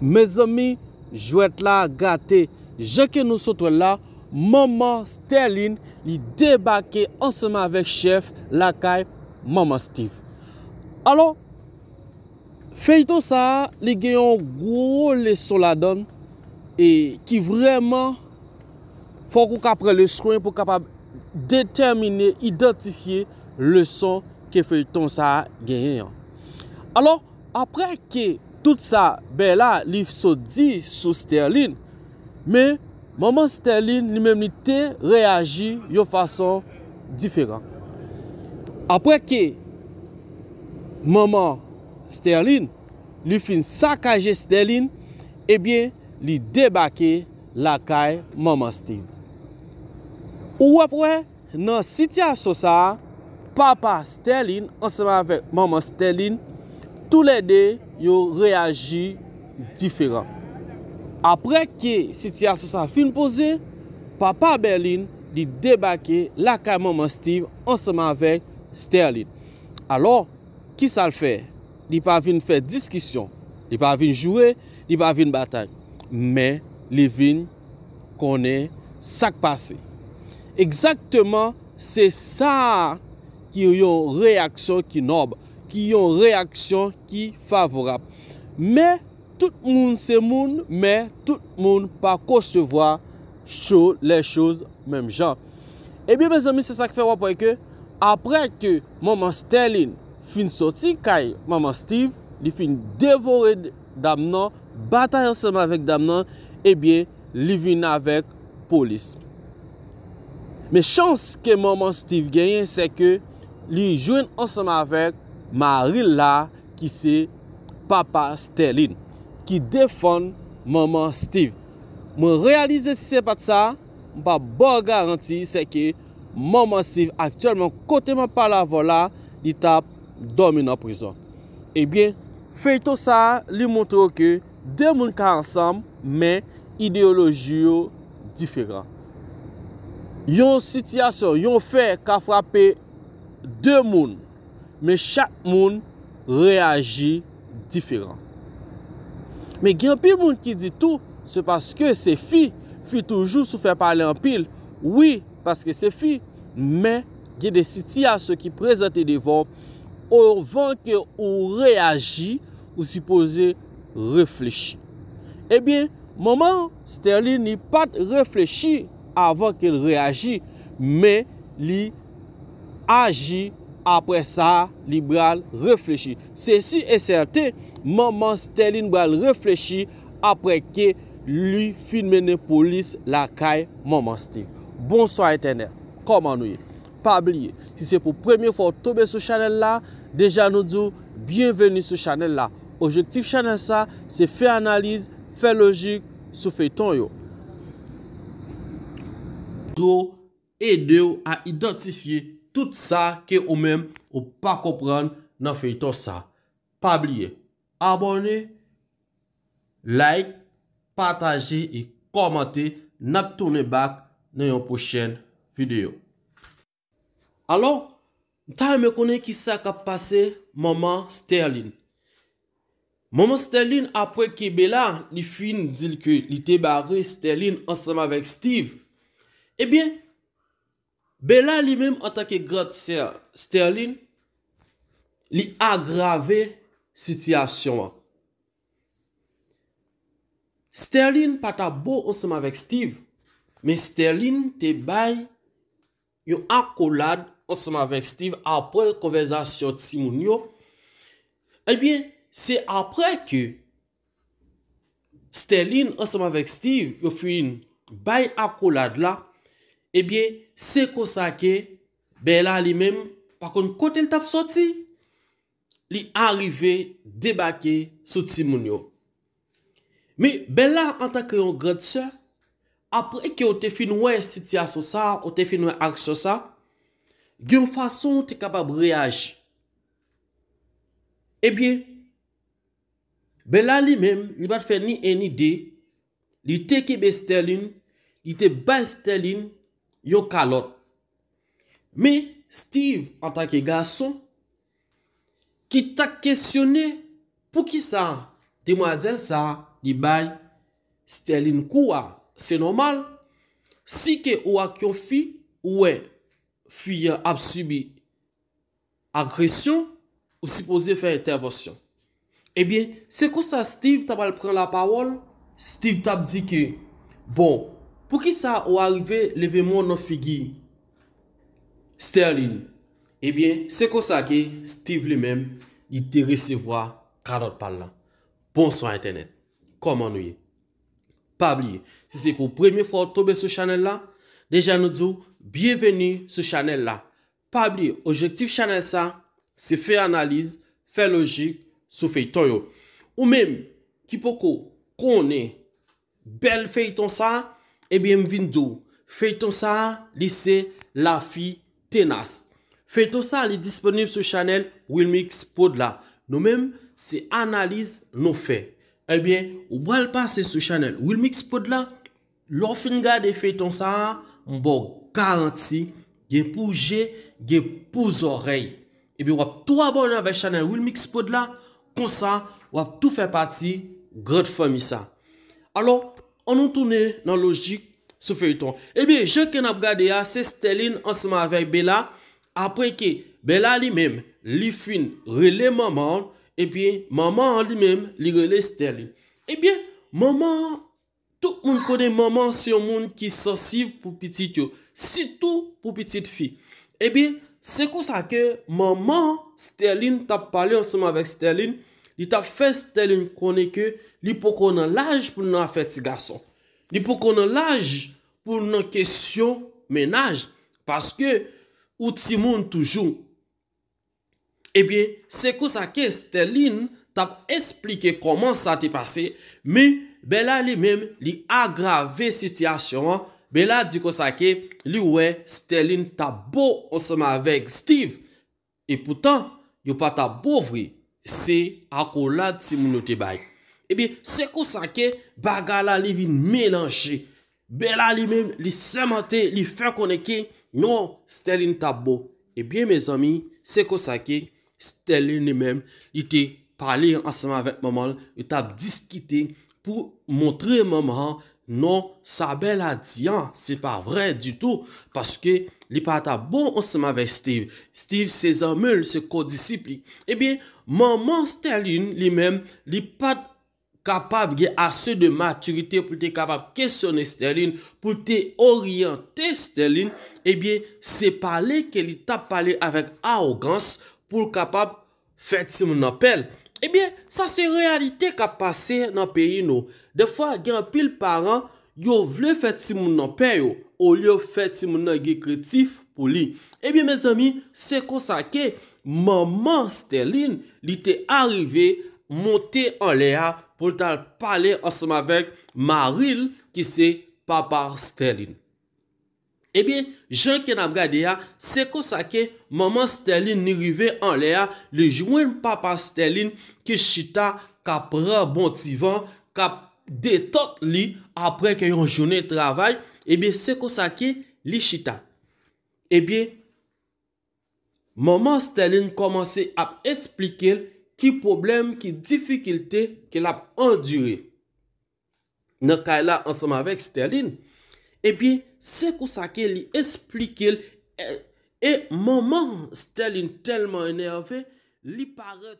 Mez omi, jwet la gate, jè ke nou sotwe la, maman Sterling li debake ansenman vek chef lakay maman Steve. Alo, feyiton sa, li genyon gwo leson la don e ki vreman fokou kapre leson pou kapab determine, identifiye leson ke feyiton sa genyon. Alo, apre ke genyon tout sa be la li so di sou Sterlin me maman Sterlin li menmite reagi yo fason diferan apwe ke maman Sterlin li fin sakaje Sterlin ebyen li debake lakay maman Sterlin ou apwe nan sitya sou sa papa Sterlin ansama ve maman Sterlin tout le de yo reagi diferan. Apre ki si ti asosan fin pose, papa Berlin di debake lakay maman Steve ansaman vek Sterling. Alors, ki sal fe? Di pa vin fe diskisyon, di pa vin jwe, di pa vin bataj. Men, li vin kone sak pase. Eksakteman, se sa ki yo reaksyon ki nob, ki yon reaksyon ki favorab. Me, tout moun se moun, me, tout moun pa kosevoa le chouz menm jan. Ebyen, bez ami, se sak fe wapweke, apre ke maman Sterlin fin soti kay maman Steve, li fin devore damnan, batay ansama vek damnan, ebyen, li vin avek polis. Me chans ke maman Steve genyen, se ke li jwen ansama vek maril la ki se papa Stelin ki defon maman Steve mwen realize se se pat sa mwen ba bor garanti se ke maman Steve aktyelman kote mwen pala vola li tap domi nan prizon ebyen fey to sa li montro ke demoun ka ansam men ideoloji yo diferan yon sityasyon yon fey ka frape demoun Men chak moun reagi diferan. Men genpil moun ki di tou, se paske se fi, fi toujou sou fe pale anpil. Oui, paske se fi, men gen de siti a se ki prezante de vop, ou venke ou reagi, ou sipoze reflechi. Ebyen, eh mouman, sterli ni pat reflechi avon ke reagi, men li aji. apre sa, li bral reflechi. Se si eserte, maman Steli nou bral reflechi apre ke li filmene polis la kay maman Steli. Bonsoy etenè, koman nou ye. Pabliye, si se pou premye fò tobe sou chanel la, deja nou djou, byenveni sou chanel la. Objektif chanel sa, se fè analiz, fè logik, sou fè ton yo. Gro, edè ou a identifiye tout sa ke ou mem ou pa kopran nan fey to sa. Pabliye, abone, like, pataje e komante nan tonne bak nan yon pochen videyo. Alo, tan me kone ki sa ka pase maman Sterling. Maman Sterling apwe ke bela, li fin dil ke li tebare Sterling ansama vek Steve. Ebyen, eh Bela li menm an tanke God Ser Sterlin li agrave sityasyon an. Sterlin pata bo an seman vek Steve. Men Sterlin te bay yo akolad an seman vek Steve apre konvezasyon Simon yo. Ebyen eh se apre ke Sterlin an seman vek Steve yo fuyen bay akolad la. Ebyen, se kosake, bela li mem, pakon kote l tap soti, li arive debake soti moun yo. Mi, bela anta kreyon gredse, apre ke o te finwe siti asosa, o te finwe ak sosa, gyon fason te kapab reaj. Ebyen, bela li mem, li bat fe ni en ide, li tekebe sterlin, li te bay sterlin, Yon kalot. Me, Steve, an tanke gason, ki tak kesyone, pou ki sa? Demoazen sa, li bay, sterlin kouwa. Se nomal, si ke ou ak yon fi, ouwe, fi yon ap subi agresyon, ou sipoze fè intervosyon. Ebyen, eh se kou sa Steve tabal pren la pawol, Steve tab di ke, bon, Pou ki sa ou arive levemon nou figi sterlin? Ebyen, se ko sa ke Steve li men yi te resevoa kadot pal la. Bonsoy internet, koman nou ye? Pabliye, se se pou premye fwo tobe sou chanel la, deja nou djou, biyeveni sou chanel la. Pabliye, ojektif chanel sa, se fe analize, fe logik sou fe yiton yo. Ou men, ki pou ko kone bel fe yiton sa, Ebyen eh mvindou, feyton sa li se la fi tenas. Feyton sa li disponib sou chanel Wilmix Podla. Nou menm se analiz nou fe. Ebyen, eh ou bwal pase sou chanel Wilmix Podla, lor fin gade feyton sa, mbo garenti, gen pou je, gen pou zorey. Ebyen eh wap tou abonan ve chanel Wilmix Podla, konsa wap tou fe pati, gred fomi sa. Alo, An nou toune nan logik sou feyiton. Ebyen, eh jen ken ap gade ah, ya se Sterlin ansenman avek Bella. Apreke, Bella li menm li fin rele maman. Ebyen, maman li menm li rele Sterlin. Ebyen, eh maman, tout moun kode maman se moun ki sasiv pou pitit yo. Sitou pou pitit fi. Ebyen, eh se kousa ke maman Sterlin tap pale ansenman avek Sterlin. Li tap fè Stéline konè kè li pou konon laj pou nou a fè ti gason. Li pou konon laj pou nou kèsyon menaj. Paske ou ti moun toujou. Ebyen, eh se kousake Stéline tap esplike koman sa ti pase. Mi, bela li mèm li agrave sityasyon an. Bela di kousake li wè Stéline tap bo oseman vek Steve. E poutan, yo pa tap bo vwey. Se akolad si mounote bay. Ebyen, Seko Sake bagala li vin menanche. Bela li men, li semante, li fè koneke. Non, Sterlin tap bo. Ebyen, me zomi, Seko Sake, Sterlin li men, ite pali anseman avèk maman, itap diskite pou montre maman an Non, sa bel a diyan, se pa vre du tou, paske li pata bon anseman vek Steve. Steve se zanmel, se kodisiplik. Ebyen, maman Stalin li men, li pat kapab ge ase de maturite pou te kapab kesyone Stalin, pou te oryante Stalin, ebyen, se pale ke li tap pale avek aogans pou kapab fet se moun apel. Ebyen, sa se realite ka pase nan peyi nou. Defwa, gen apil paran, yo vle feti moun nan peyo, ou yo feti moun nan ge kretif pou li. Ebyen, mes ami, se kosake, maman Sterlin li te arrive monte an lea pou tal pale ansama vek Maril ki se papa Sterlin. E bie, jen ken ap gade ya, se ko sa ke maman Sterlin ni rive an le ya, bon eh eh le jwen papa Sterlin ki chita kap ra bon tivan, kap detot li apre ke yon jounen travay, e eh bie se ko sa ke li chita. E bie, maman Sterlin komanse ap esplike ki problem, ki difikilte ke la ap endure. Nekay la ansama vek Sterlin, e bie, c'est pour ça qu'elle explique. Et, maman, Stéline, tellement énervée, lui paraît.